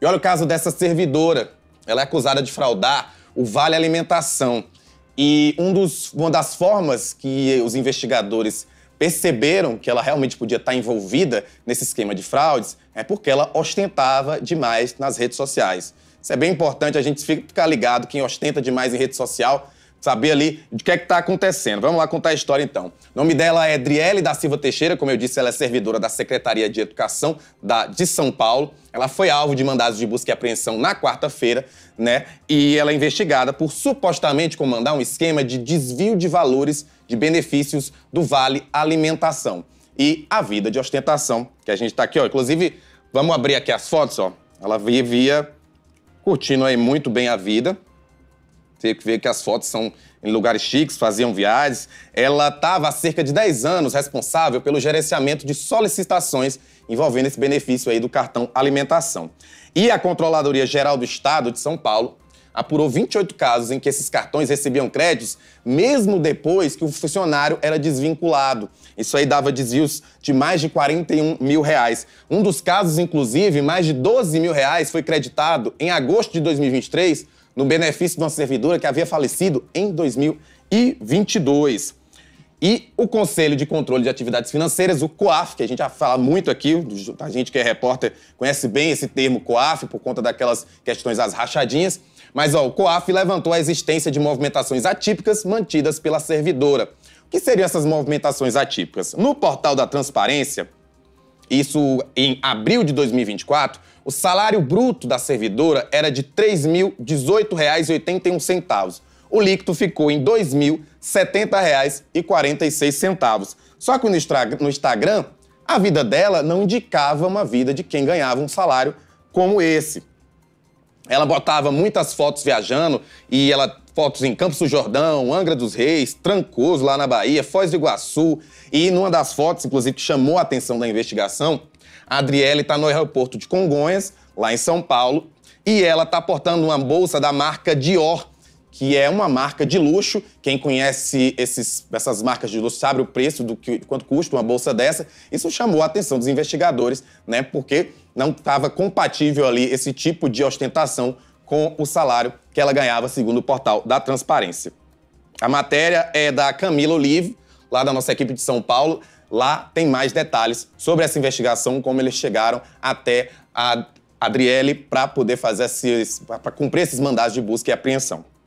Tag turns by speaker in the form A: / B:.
A: E olha o caso dessa servidora. Ela é acusada de fraudar o Vale Alimentação. E um dos, uma das formas que os investigadores perceberam que ela realmente podia estar envolvida nesse esquema de fraudes é porque ela ostentava demais nas redes sociais. Isso é bem importante, a gente ficar ligado, quem ostenta demais em rede social saber ali de que é que está acontecendo. Vamos lá contar a história então. O nome dela é Adriele da Silva Teixeira, como eu disse, ela é servidora da Secretaria de Educação da, de São Paulo. Ela foi alvo de mandados de busca e apreensão na quarta-feira, né? E ela é investigada por supostamente comandar um esquema de desvio de valores de benefícios do Vale Alimentação e a vida de ostentação, que a gente está aqui, ó. Inclusive, vamos abrir aqui as fotos, ó. Ela vivia curtindo aí muito bem a vida você vê que as fotos são em lugares chiques, faziam viagens. Ela estava há cerca de 10 anos responsável pelo gerenciamento de solicitações envolvendo esse benefício aí do cartão alimentação. E a Controladoria Geral do Estado de São Paulo apurou 28 casos em que esses cartões recebiam créditos mesmo depois que o funcionário era desvinculado. Isso aí dava desvios de mais de 41 mil reais. Um dos casos, inclusive, mais de 12 mil reais foi creditado em agosto de 2023 no benefício de uma servidora que havia falecido em 2022. E o Conselho de Controle de Atividades Financeiras, o COAF, que a gente já fala muito aqui, a gente que é repórter conhece bem esse termo COAF por conta daquelas questões das rachadinhas, mas ó, o COAF levantou a existência de movimentações atípicas mantidas pela servidora. O que seriam essas movimentações atípicas? No portal da transparência, isso em abril de 2024, o salário bruto da servidora era de R$ 3.018,81. O líquido ficou em R$ 2.070,46. Só que no Instagram, a vida dela não indicava uma vida de quem ganhava um salário como esse. Ela botava muitas fotos viajando e ela fotos em Campos do Jordão, Angra dos Reis, Trancoso, lá na Bahia, Foz do Iguaçu. E numa das fotos, inclusive, que chamou a atenção da investigação, a Adriele está no aeroporto de Congonhas, lá em São Paulo, e ela está portando uma bolsa da marca Dior, que é uma marca de luxo. Quem conhece esses, essas marcas de luxo sabe o preço do que quanto custa uma bolsa dessa. Isso chamou a atenção dos investigadores, né? Porque não estava compatível ali esse tipo de ostentação com o salário que ela ganhava, segundo o portal da Transparência. A matéria é da Camila Olive, lá da nossa equipe de São Paulo. Lá tem mais detalhes sobre essa investigação, como eles chegaram até a Adriele para poder fazer para cumprir esses mandados de busca e apreensão.